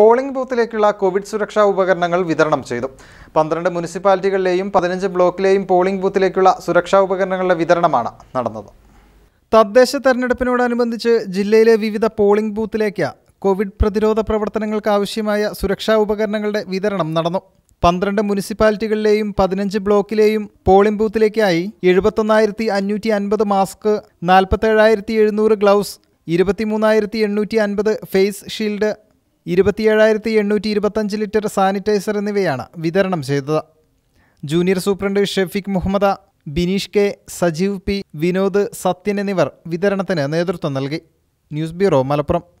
polling ബൂത്തിലേക്കുള്ള Covid സുരക്ഷാ ഉപകരണങ്ങൾ വിതരണം ചെയ്തു പന്ത്രണ്ട് മുനിസിപ്പാലിറ്റികളിലെയും പതിനഞ്ച് ബ്ലോക്കിലെയും പോളിംഗ് ബൂത്തിലേക്കുള്ള സുരക്ഷാ ഉപകരണങ്ങളുടെ വിതരണമാണ് നടന്നത് തദ്ദേശ തെരഞ്ഞെടുപ്പിനോടനുബന്ധിച്ച് ജില്ലയിലെ വിവിധ പോളിംഗ് ബൂത്തിലേക്ക് കോവിഡ് പ്രതിരോധ പ്രവർത്തനങ്ങൾക്ക് ആവശ്യമായ സുരക്ഷാ ഉപകരണങ്ങളുടെ വിതരണം നടന്നു പന്ത്രണ്ട് മുനിസിപ്പാലിറ്റികളിലെയും പതിനഞ്ച് ബ്ലോക്കിലെയും പോളിംഗ് ബൂത്തിലേക്കായി എഴുപത്തൊന്നായിരത്തി അഞ്ഞൂറ്റി അൻപത് മാസ്ക് നാൽപ്പത്തേഴായിരത്തി എഴുന്നൂറ് ഗ്ലൗസ് ഇരുപത്തിമൂന്നായിരത്തി എണ്ണൂറ്റി അൻപത് ഫേസ് ഷീൽഡ് ഇരുപത്തിയേഴായിരത്തി എണ്ണൂറ്റി ഇരുപത്തഞ്ച് ലിറ്റർ സാനിറ്റൈസർ എന്നിവയാണ് വിതരണം ചെയ്തത് junior superintendent Shefeeq Muhammad Bineesh K Sajeev P Vinod Sathyan എന്നിവർ വിതരണത്തിന് നേതൃത്വം നൽകി ന്യൂസ് ബ്യൂറോ മലപ്പുറം